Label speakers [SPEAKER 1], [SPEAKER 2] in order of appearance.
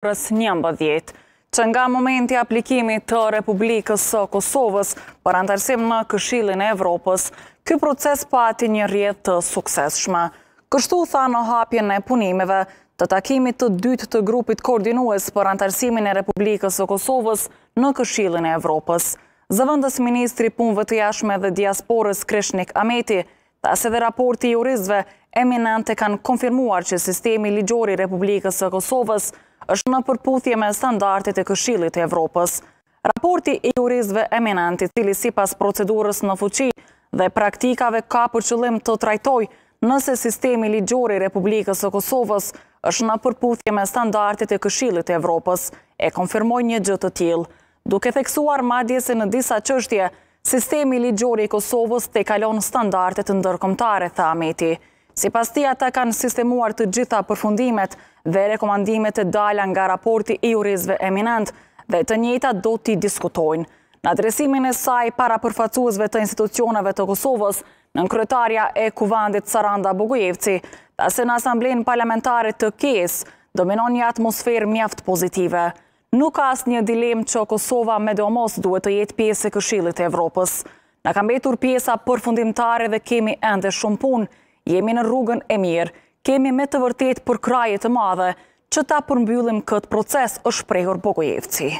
[SPEAKER 1] orës një mbëdhjet, që nga momenti aplikimi të Republikës së Kosovës për antarësim në këshilin e Evropës, këj proces pati një rjetë të sukseshme. Kështu tha në hapjen e punimeve të takimit të dytë të grupit koordinues për antarësimin e Republikës së Kosovës në këshilin e Evropës. Zëvëndës Ministri Punve të Jashme dhe Diasporës Kreshnik Ameti, ta se dhe raporti i urizve, eminente kanë konfirmuar që sistemi ligjori Republikës së Kosovës është në përputhje me standartit e këshilit e Evropës. Raporti i jurizve eminenti, cili si pas procedurës në fuqi dhe praktikave ka përqëllim të trajtoj nëse sistemi ligjori Republikës e Kosovës është në përputhje me standartit e këshilit e Evropës, e konfirmoj një gjëtë tjil. Duke theksuar madje se në disa qështje, sistemi ligjori i Kosovës te kalon standartit ndërkomtare, tha Ameti. Si pas ti, ata kanë sistemuar të gjitha përfundimet dhe rekomandimet të dalja nga raporti i urizve eminent dhe të njëta do t'i diskutojnë. Në adresimin e saj para përfacuzve të institucionave të Kosovës, në nënkryetarja e kuvandit Saranda Bogujevci, ta se në asamblin parlamentarit të KIS, dominon një atmosferë mjaft pozitive. Nuk asë një dilem që Kosova me do mos duhet të jetë pjesë e këshillit e Evropës. Në kam betur pjesa përfundimtare dhe kemi ende shumë punë, jemi në rrugën e mirë, kemi me të vërtet për kraje të madhe, që ta përmbyllim këtë proces është prehur Bogojevci.